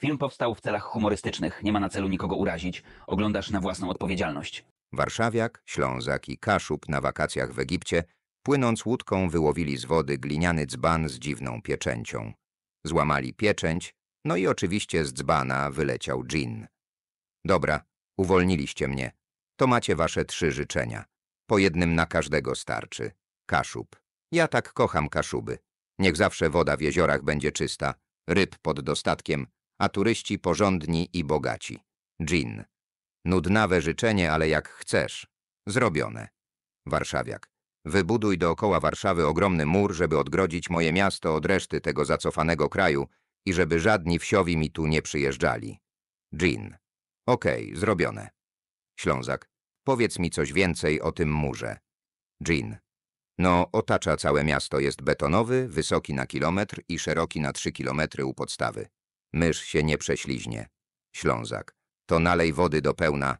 Film powstał w celach humorystycznych, nie ma na celu nikogo urazić. Oglądasz na własną odpowiedzialność. Warszawiak, Ślązak i Kaszub na wakacjach w Egipcie, płynąc łódką, wyłowili z wody gliniany dzban z dziwną pieczęcią. Złamali pieczęć, no i oczywiście z dzbana wyleciał dżin. Dobra, uwolniliście mnie. To macie wasze trzy życzenia. Po jednym na każdego starczy. Kaszub. Ja tak kocham kaszuby. Niech zawsze woda w jeziorach będzie czysta, ryb pod dostatkiem, a turyści porządni i bogaci. Jean. Nudnawe życzenie, ale jak chcesz. Zrobione. Warszawiak. Wybuduj dookoła Warszawy ogromny mur, żeby odgrodzić moje miasto od reszty tego zacofanego kraju i żeby żadni wsiowi mi tu nie przyjeżdżali. Jean. Okej, okay, zrobione. Ślązak. Powiedz mi coś więcej o tym murze. Jean. No, otacza całe miasto, jest betonowy, wysoki na kilometr i szeroki na trzy kilometry u podstawy. Mysz się nie prześliźnie. Ślązak. To nalej wody do pełna,